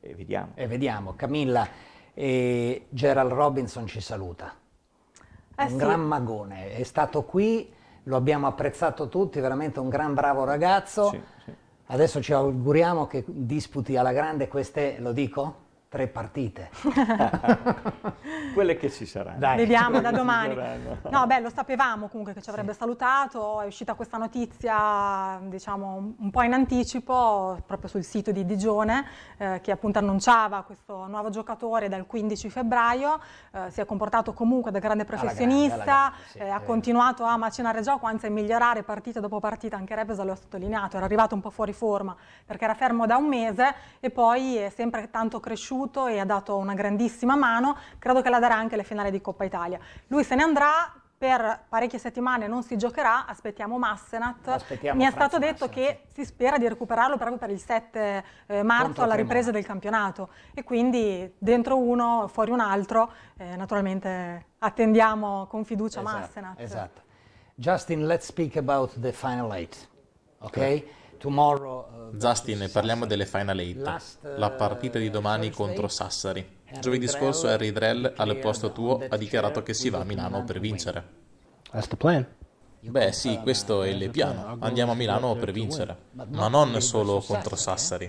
e vediamo. E vediamo. Camilla, e Gerald Robinson ci saluta. Eh Un sì. gran magone, è stato qui lo abbiamo apprezzato tutti, veramente un gran bravo ragazzo. Sì, sì. Adesso ci auguriamo che disputi alla grande queste, lo dico? tre partite. Quelle che ci saranno. Dai. Vediamo da domani. No, beh, lo sapevamo comunque che ci avrebbe sì. salutato, è uscita questa notizia, diciamo, un po' in anticipo, proprio sul sito di Digione, eh, che appunto annunciava questo nuovo giocatore dal 15 febbraio, eh, si è comportato comunque da grande professionista, alla grande, alla grande, sì, eh, ha continuato a macinare gioco, anzi a migliorare partita dopo partita, anche Rebesa lo ha sottolineato, era arrivato un po' fuori forma perché era fermo da un mese e poi è sempre tanto cresciuto aiuto e ha dato una grandissima mano, credo che la darà anche alle finali di Coppa Italia. Lui se ne andrà, per parecchie settimane non si giocherà, aspettiamo Massenat. Aspettiamo Mi è Franz stato detto Massenat. che si spera di recuperarlo proprio per il 7 eh, marzo alla ripresa del campionato e quindi dentro uno, fuori un altro, eh, naturalmente attendiamo con fiducia esatto, Massenat. Esatto. Justin, let's speak about the final eight, ok? okay. Eh, Justin, parliamo delle Final Eight, la eh, partita di domani contro Sassari. Giovedì scorso Harry Drell, al posto tuo, ha dichiarato che si va a Milano per vincere. Beh sì, questo è il piano. Andiamo a Milano per vincere, ma non solo contro eh? Sassari.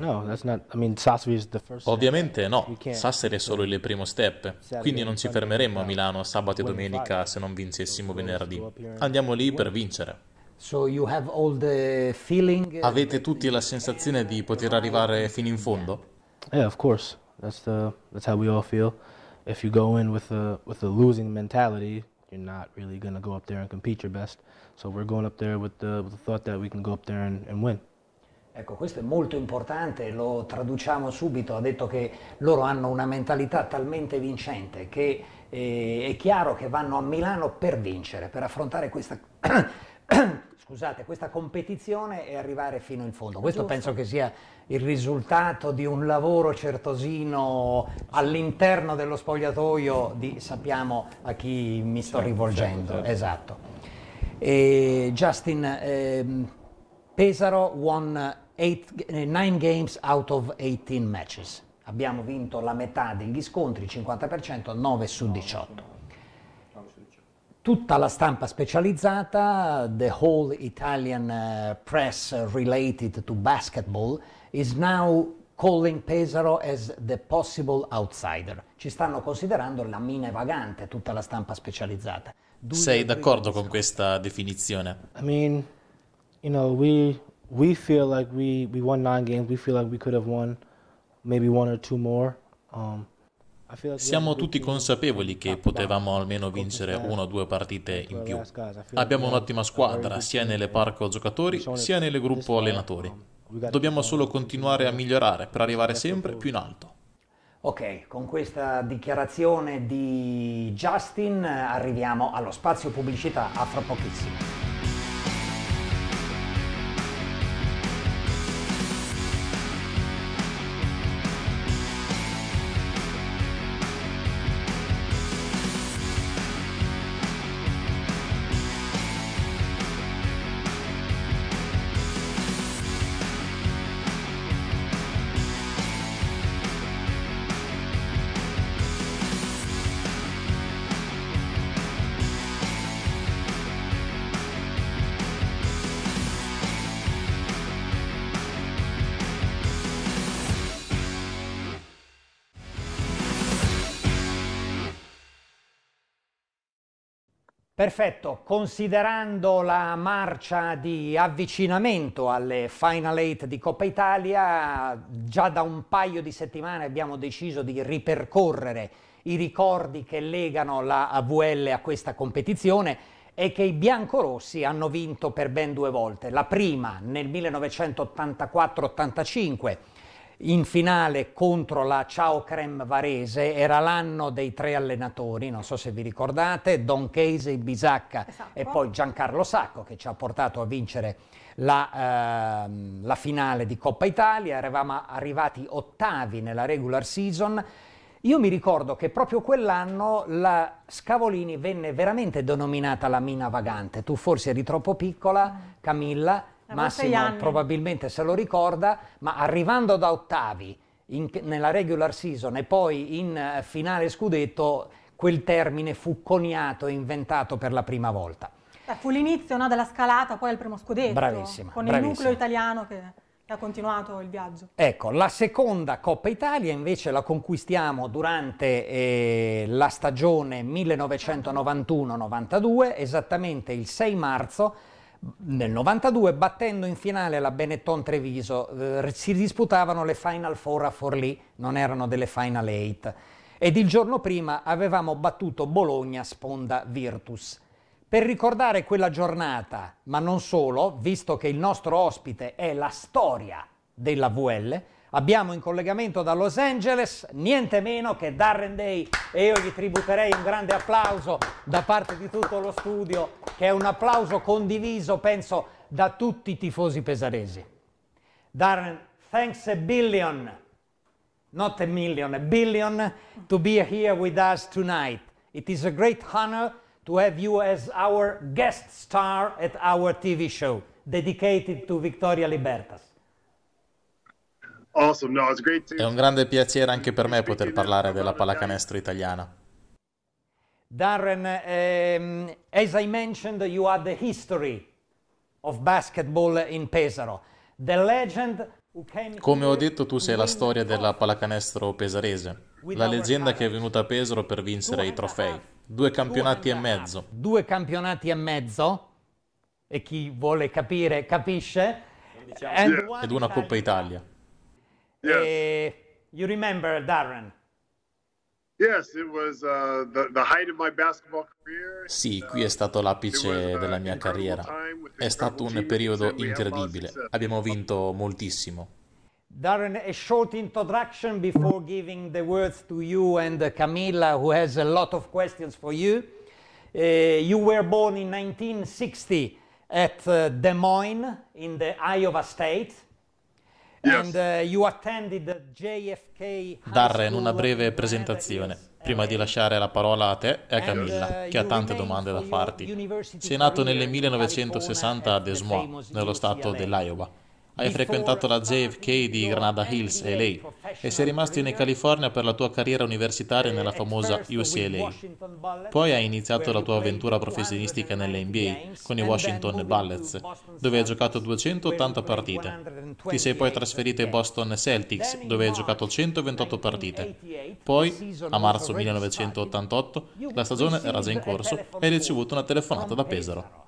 Ovviamente no, Sassari è solo il primo step, quindi non ci fermeremo a Milano sabato e domenica se non vincessimo venerdì. Andiamo lì per vincere. Uh, Avete tutti la sensazione di poter arrivare fino in fondo? Yeah, of course. That's the that's how we all feel. If you go in with a with a losing mentality, you're not really going to go up there and compete your best. So we're going up there with the, with the thought that we can go up there and, and win. Ecco, questo è molto importante, lo traduciamo subito, ha detto che loro hanno una mentalità talmente vincente che eh, è chiaro che vanno a Milano per vincere, per affrontare questa scusate, questa competizione e arrivare fino in fondo. Questo Giusto. penso che sia il risultato di un lavoro certosino all'interno dello spogliatoio di sappiamo a chi mi sto certo, rivolgendo. Certo, certo. Esatto. E Justin, ehm, Pesaro won 9 eh, games out of 18 matches. Abbiamo vinto la metà degli scontri, 50%, 9 su 18 tutta la stampa specializzata, the whole Italian eh, press related to basketball, is now calling Pesaro as the possible outsider. Ci stanno considerando la mina vagante, tutta la stampa specializzata. Do Sei d'accordo con questa definizione? I mean, you know, we, we feel like we, we won nine games, we feel like we could have won maybe one or two more. Um, siamo tutti consapevoli che potevamo almeno vincere una o due partite in più. Abbiamo un'ottima squadra sia nelle parco giocatori sia nel gruppo allenatori. Dobbiamo solo continuare a migliorare per arrivare sempre più in alto. Ok, con questa dichiarazione di Justin eh, arriviamo allo spazio pubblicità a fra pochissimo. Perfetto, considerando la marcia di avvicinamento alle Final Eight di Coppa Italia, già da un paio di settimane abbiamo deciso di ripercorrere i ricordi che legano la AVL a questa competizione e che i biancorossi hanno vinto per ben due volte. La prima nel 1984-85 in finale contro la Ciao Crem Varese, era l'anno dei tre allenatori, non so se vi ricordate, Don Casey, Bisacca esatto. e poi Giancarlo Sacco che ci ha portato a vincere la, eh, la finale di Coppa Italia, eravamo arrivati ottavi nella regular season, io mi ricordo che proprio quell'anno la Scavolini venne veramente denominata la mina vagante. Tu forse eri troppo piccola, Camilla, Massimo probabilmente se lo ricorda, ma arrivando da ottavi in, nella regular season e poi in eh, finale scudetto, quel termine fu coniato e inventato per la prima volta. Eh, fu l'inizio no, della scalata, poi al primo scudetto, bravissima, con bravissima. il nucleo italiano che ha continuato il viaggio. Ecco, la seconda Coppa Italia invece la conquistiamo durante eh, la stagione 1991-92, esattamente il 6 marzo, nel 92 battendo in finale la Benetton Treviso, eh, si disputavano le Final Four a Forlì, non erano delle Final Eight, ed il giorno prima avevamo battuto Bologna sponda Virtus. Per ricordare quella giornata, ma non solo, visto che il nostro ospite è la storia della VL, Abbiamo in collegamento da Los Angeles niente meno che Darren Day e io gli tributerei un grande applauso da parte di tutto lo studio, che è un applauso condiviso, penso, da tutti i tifosi pesaresi. Darren, thanks a billion, not a million, a billion, to be here with us tonight. It is a great honor to have you as our guest star at our TV show dedicated to Victoria Libertas. Awesome. No, it's great to... È un grande piacere anche per me poter parlare della pallacanestro italiana. Darren, um, as I mentioned, you are the history of basketball in Pesaro. The legend come ho detto, tu sei la storia della pallacanestro pesarese, la leggenda che è venuta a Pesaro per vincere i trofei. Due campionati e mezzo. Due campionati e mezzo, e chi vuole capire capisce. Ed una Coppa Italia. Yes. Uh, you remember Darren? Yes, it was, uh, the, the height of my basketball career. Sì, uh, qui è stato l'apice uh, della mia carriera. È stato un periodo incredibile. Abbiamo vinto moltissimo. Darren, a short introduction before giving the words to you and Camilla, who has a lot of questions for you. Uh, you were born in 1960 at uh, Des Moines in the Iowa state. Uh, Darren, una uh, breve presentazione, prima di lasciare la parola a te e a Camilla, uh, che ha tante domande da farti. Sei nato nel 1960 a Des Moines, nello stato dell'Iowa. Hai frequentato la JFK di Granada Hills, LA, e sei rimasto in California per la tua carriera universitaria nella famosa UCLA. Poi hai iniziato la tua avventura professionistica nella NBA con i Washington Bullets, dove hai giocato 280 partite. Ti sei poi trasferito ai Boston Celtics, dove hai giocato 128 partite. Poi, a marzo 1988, la stagione era già in corso hai ricevuto una telefonata da Pesaro.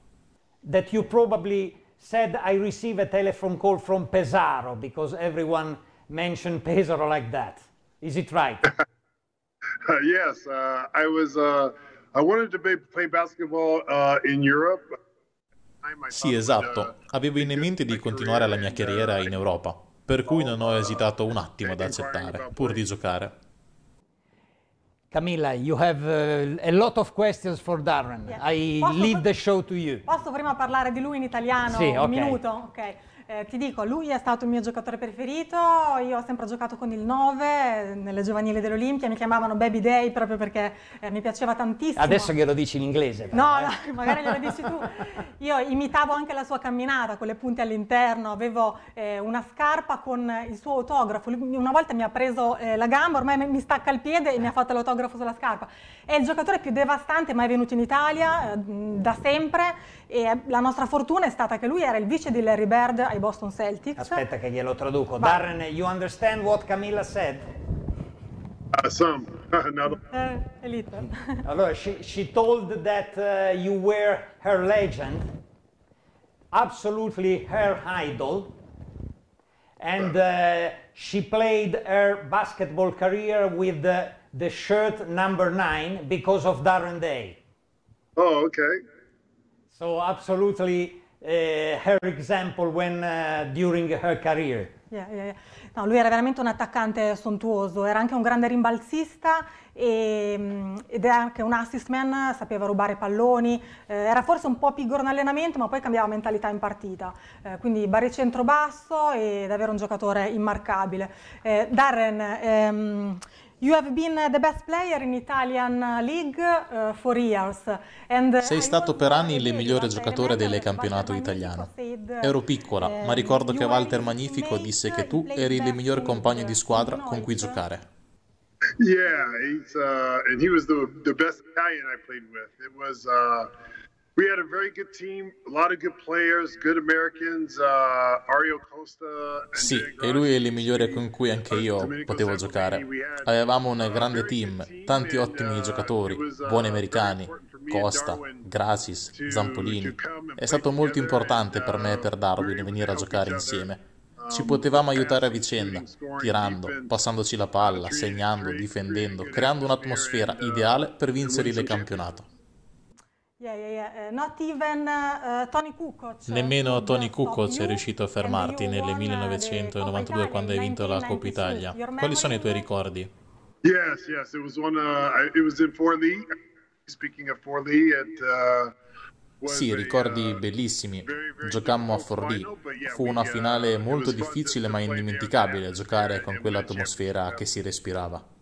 That you probably said I received a telephone call from Pesaro because everyone mentioned Pesaro like that. Is it right? yes, uh, I was. Uh, I wanted to be, play basketball uh, in Europe. Sì, esatto. Avevo in mente di continuare la mia carriera in Europa, per cui non ho esitato un attimo ad accettare, pur di giocare. Camilla, you have uh, a lot of questions for Darren. Yes. I posso, leave the show to you. Posso prima parlare di lui in italiano? Sì, un okay. minuto? Ok. Eh, ti dico, lui è stato il mio giocatore preferito, io ho sempre giocato con il 9 nelle giovanili dell'Olimpia, mi chiamavano Baby Day proprio perché eh, mi piaceva tantissimo. Adesso glielo dici in inglese. Però, no, eh. no, magari glielo dici tu. Io imitavo anche la sua camminata con le punte all'interno, avevo eh, una scarpa con il suo autografo, lui una volta mi ha preso eh, la gamba, ormai mi stacca il piede e mi ha fatto l'autografo sulla scarpa. È il giocatore più devastante mai venuto in Italia eh, da sempre e la nostra fortuna è stata che lui era il vice di Larry Bird ai Boston Celtics. Aspetta che glielo traduco. Darren, you understand what Camilla said? Uh, some. Uh, a little. allora, she, she told that uh, you were her legend, absolutely her idol, and uh, she played her basketball career with the, the shirt number nine because of Darren Day. Oh, okay. So absolutely Eh, her example when, eh, during her career. Yeah, yeah, yeah. No, lui era veramente un attaccante sontuoso, era anche un grande rimbalzista e, mm, ed è anche un assist man, sapeva rubare palloni, eh, era forse un po' pigro in allenamento ma poi cambiava mentalità in partita, eh, quindi baricentro basso ed davvero un giocatore immarcabile. Eh, Darren, ehm, sei stato per anni il migliore giocatore del campionato italiano. Uh, Ero piccola, ma um, ricordo che Walter Magnifico disse che tu eri il miglior compagno di squadra con cui giocare. Yeah, he's, uh, and he was the, the best Italian I played with. It was, uh we had a very good team, a lot of good players, good Americans, uh, Ario Costa. Sì, e lui è il migliore con cui anche uh, io potevo giocare. Avevamo un grande team, tanti ottimi uh, giocatori, uh, buoni americani, Costa, Gracis, Zampolini. È stato molto importante per me e per Darwin venire a giocare insieme. Um, Ci potevamo aiutare a vicenda, tirando, passandoci la palla, segnando, difendendo, creando un'atmosfera ideale per vincere il campionato. Yeah, yeah, yeah. Uh, not even uh, Tony Kukoc. Eh, Nemmeno Tony Kukoc è riuscito a fermarti nel 1992 quando hai vinto la Coppa Italia. Quali sono i tuoi ricordi? Yes, yes, it was one. Uh, it was in Forlì. Speaking of Forlì, it. Uh, sì, ricordi uh, bellissimi. Giocammo a Forlì. Fu una uh, finale molto difficile ma indimenticabile giocare con quell'atmosfera che si respirava.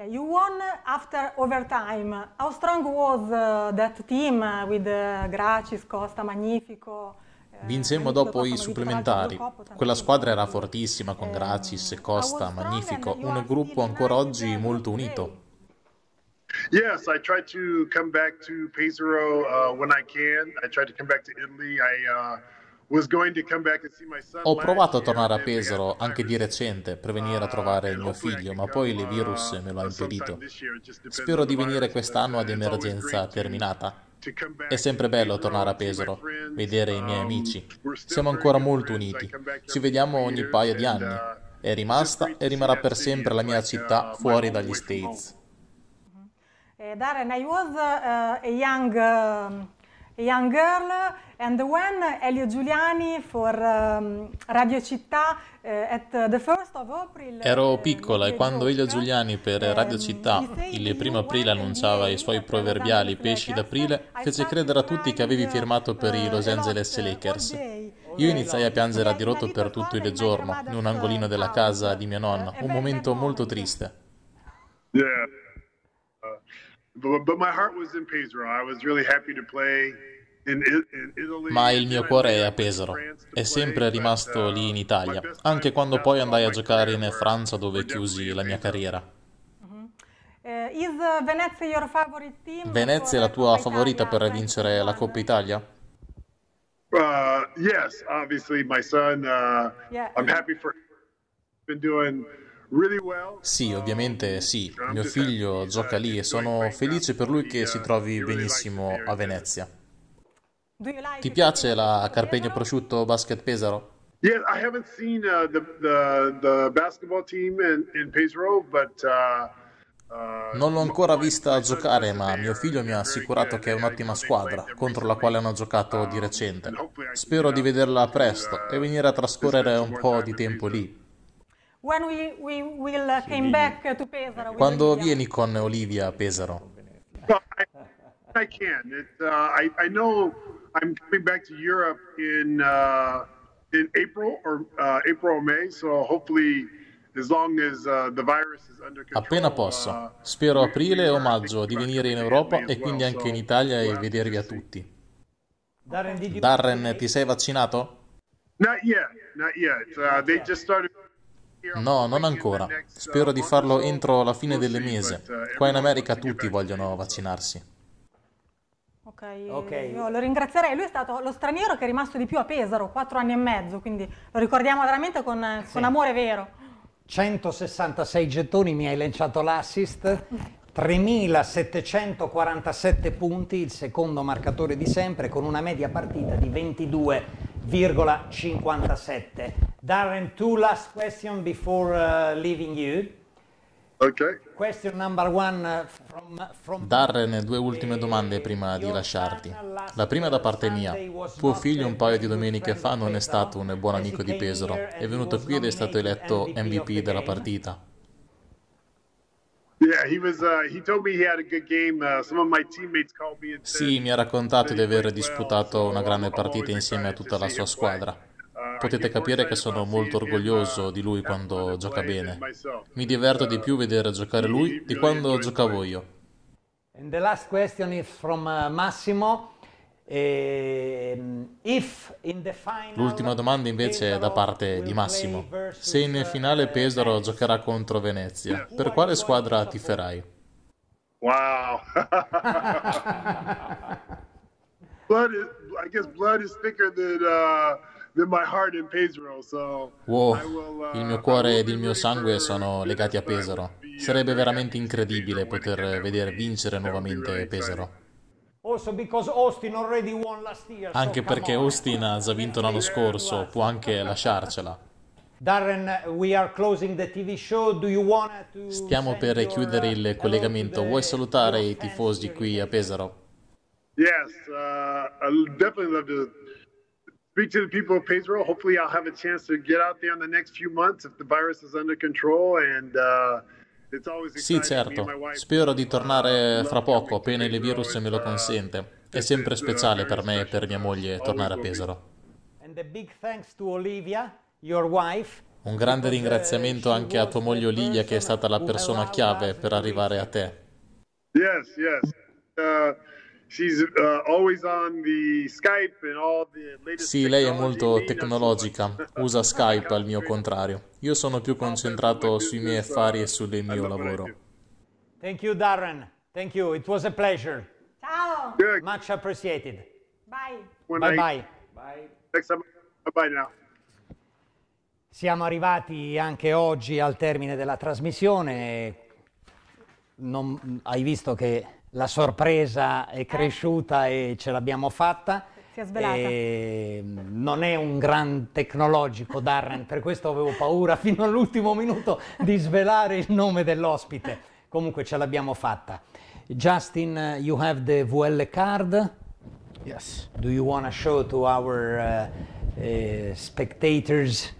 Yeah, you won after overtime. How strong was uh, that team with uh, Gracis, Costa, Magnifico? Uh, Vincemmo dopo i supplementari. Quella squadra era fortissima con eh, Gracis, Costa, Magnifico, un gruppo ancora oggi molto unito. Sì, ho cercato di tornare a Pesaro quando uh, posso. Ho cercato di tornare a Italia. Uh, ho provato a tornare a Pesaro anche di recente per venire a uh, trovare il mio figlio, ma poi il uh, virus me lo ha impedito. Spero di venire quest'anno ad emergenza terminata. È sempre bello tornare a Pesaro, vedere i miei um, amici. Siamo ancora molto uniti. Ci vediamo ogni paio di anni. Uh, È rimasta e rimarrà per sempre la mia città fuori dagli States. Eh, Darren, I was a young, um, a young girl and when Elio Giuliani for um, Radio Città uh, at the first of April. Ero eh, piccola e quando Elio Giuliani per ehm, Radio Città il primo aprile annunciava i suoi proverbiali pesci d'aprile, fece credere a tutti che avevi firmato per i Los Angeles Lakers. Io iniziai a piangere a dirotto per tutto il giorno, in un angolino della casa di mio nonno, eh, un momento molto triste. Yeah. Uh, but, but my heart was in Pedro. I was really happy to play. Ma il mio cuore è a Pesaro, è sempre rimasto lì in Italia, anche quando poi andai a giocare in Francia dove chiusi la mia carriera. Mm-hmm. Eh, Venezia è la tua favorita per vincere la Coppa Italia? Uh, uh, sì, um, ovviamente sì. Mio figlio gioca lì e sono felice per lui che si trovi benissimo a Venezia. Ti piace la Carpegno Prosciutto Basket Pesaro? Yeah, I haven't seen uh, the, the, the basketball team in, in Pesaro, but uh, uh non l'ho ancora vista giocare, ma mio figlio mi ha assicurato che è un'ottima squadra contro la quale hanno giocato di um, recente. Spero di vederla uh, presto e venire a trascorrere un po' di tempo lì. Uh, Quando vieni con Olivia a Pesaro? I can. It, uh, I, I know I'm coming back to Europe in uh, in April or uh, April or May, so hopefully as long as uh, the virus is under control, Appena uh, posso. Spero aprile o maggio di venire in Europa e quindi anche in Italia e vedervi a tutti. Darren, ti sei vaccinato? Uh, no, non ancora. Uh, Spero di farlo entro la fine del mese. Qua in America tutti vogliono vaccinarsi. Ok, okay. io lo ringrazierei. Lui è stato lo straniero che è rimasto di più a Pesaro, quattro anni e mezzo, quindi lo ricordiamo veramente con, eh, sì. con amore vero. 166 gettoni, mi hai lanciato l'assist, 3.747 punti, il secondo marcatore di sempre, con una media partita di 22,57. Darren, due last question before uh, leaving you. Ok. Uh, Darren, due ultime domande prima di lasciarti. La prima da parte mia. Tuo figlio un paio di domeniche fa non è stato un buon amico di Pesaro. È venuto qui ed è stato eletto MVP della partita. Uh, uh, sì, mi ha raccontato di aver disputato una grande partita insieme a tutta la sua squadra. Potete capire che sono molto orgoglioso di lui quando gioca bene. Mi diverto di più vedere giocare lui di quando giocavo io. And the last question is from uh, Massimo. Eh, L'ultima domanda invece è da parte di Massimo. Se in uh, finale Pesaro giocherà contro Venezia, per quale squadra ti ferai? Wow! blood is, I guess blood is thicker than, uh... Wow, uh, il mio cuore ed il mio sangue sono legati a Pesaro. Uh, Sarebbe veramente incredibile poter vedere vincere nuovamente Pesaro. Anche perché Austin ha già vinto l'anno scorso, può anche lasciarcela. Darren, Stiamo per chiudere il uh, collegamento. Vuoi salutare i tifosi qui a Pesaro? Yes, uh, I'll definitely love to speak to the people of Paysboro. Hopefully, I'll have a chance to get out there in the next few months if the virus is under control and. Uh, Sì, certo. Spero di tornare fra poco, appena il virus me lo uh, consente. È sempre speciale per me e per mia moglie tornare a Pesaro. Un grande uh, ringraziamento anche a tua moglie Olivia che è stata la persona chiave per arrivare a te. Sì, sì. Uh, Uh, sì, lei è molto tecnologica, usa Skype al mio contrario. Io sono più concentrato sui miei affari e sul mio lavoro. Thank you Darren, thank you, it was a pleasure. Ciao! Much appreciated. Bye. Bye bye. Bye. Bye now. Siamo arrivati anche oggi al termine della trasmissione. Non, hai visto che la sorpresa è eh. cresciuta e ce l'abbiamo fatta. Si è svelata. E ehm, non è un gran tecnologico Darren, per questo avevo paura fino all'ultimo minuto di svelare il nome dell'ospite. Comunque ce l'abbiamo fatta. Justin, you have the VL card? Yes. Do you want to show to our uh, uh, spectators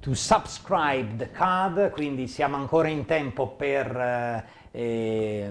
to subscribe the card? Quindi siamo ancora in tempo per... Uh, eh,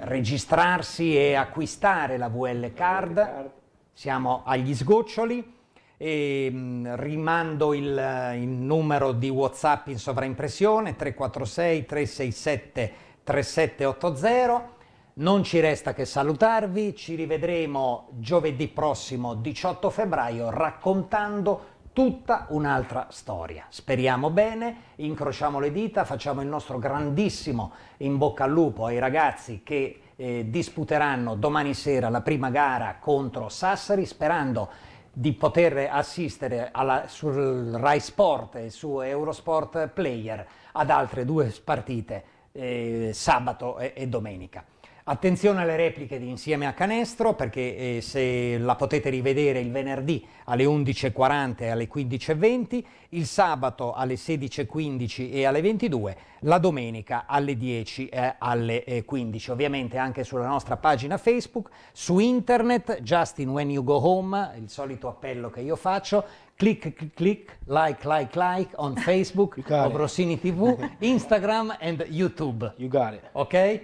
registrarsi e acquistare la VL Card. Siamo agli sgoccioli. E, ehm, rimando il, il, numero di WhatsApp in sovraimpressione 346 367 3780. Non ci resta che salutarvi, ci rivedremo giovedì prossimo 18 febbraio raccontando tutta un'altra storia. Speriamo bene, incrociamo le dita, facciamo il nostro grandissimo in bocca al lupo ai ragazzi che eh, disputeranno domani sera la prima gara contro Sassari, sperando di poter assistere alla, sul Rai Sport e su Eurosport Player ad altre due partite eh, sabato e, e domenica. Attenzione alle repliche di Insieme a Canestro perché eh, se la potete rivedere il venerdì alle 11.40 e alle 15.20, il sabato alle 16.15 e alle 22, la domenica alle 10 e alle 15. Eh, Ovviamente anche sulla nostra pagina Facebook, su internet, Justin When You Go Home, il solito appello che io faccio, click, click, click, like, like, like on Facebook, Obrosini TV, Instagram and YouTube. You got it. Ok?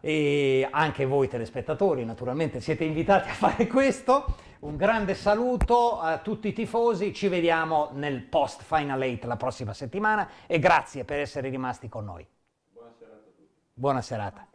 e anche voi telespettatori naturalmente siete invitati a fare questo. Un grande saluto a tutti i tifosi, ci vediamo nel post Final 8 la prossima settimana e grazie per essere rimasti con noi. Buona serata a tutti. Buona serata.